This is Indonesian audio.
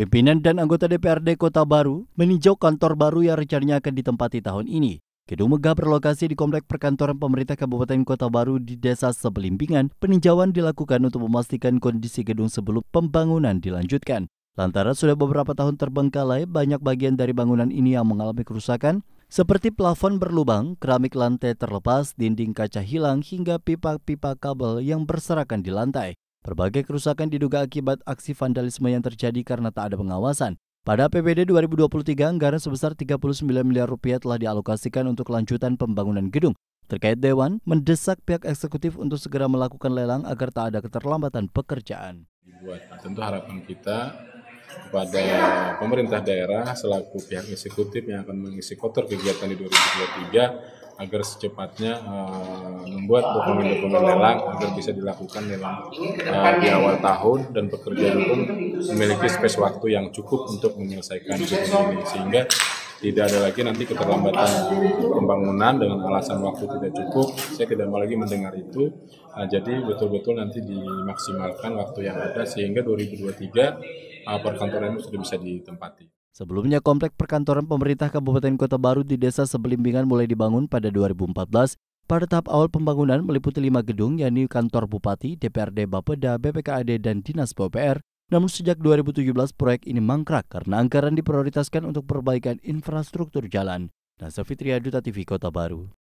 Pimpinan dan anggota DPRD Kota Baru meninjau kantor baru yang rencananya akan ditempati tahun ini. Gedung megah berlokasi di Komplek Perkantoran Pemerintah Kabupaten Kota Baru di Desa Sebelimbingan, peninjauan dilakukan untuk memastikan kondisi gedung sebelum pembangunan dilanjutkan. Lantaran sudah beberapa tahun terbengkalai, banyak bagian dari bangunan ini yang mengalami kerusakan, seperti plafon berlubang, keramik lantai terlepas, dinding kaca hilang, hingga pipa-pipa kabel yang berserakan di lantai. Berbagai kerusakan diduga akibat aksi vandalisme yang terjadi karena tak ada pengawasan. Pada APBD 2023, anggaran sebesar 39 miliar rupiah telah dialokasikan untuk lanjutan pembangunan gedung. Terkait Dewan, mendesak pihak eksekutif untuk segera melakukan lelang agar tak ada keterlambatan pekerjaan. Dibuat. tentu harapan kita kepada pemerintah daerah selaku pihak eksekutif yang akan mengisi kotor kegiatan di 2023 agar secepatnya uh, membuat dokumen-dokumen lelang agar bisa dilakukan lelang uh, eh, di awal tahun dan pekerja hukum memiliki space waktu yang cukup untuk menyelesaikan ini sehingga tidak ada lagi nanti keterlambatan pembangunan dengan alasan waktu tidak cukup. Saya tidak mau lagi mendengar itu. Nah, jadi betul-betul nanti dimaksimalkan waktu yang ada sehingga 2023 perkantoran itu sudah bisa ditempati. Sebelumnya kompleks perkantoran pemerintah Kabupaten Kota Baru di Desa Sebelimbingan mulai dibangun pada 2014. Pada tahap awal pembangunan meliputi lima gedung yakni kantor Bupati, DPRD Bapeda, BPKAD, dan Dinas PUPR. Namun sejak 2017 proyek ini mangkrak karena anggaran diprioritaskan untuk perbaikan infrastruktur jalan. Nasa Fitria, Duta TV Kota Baru.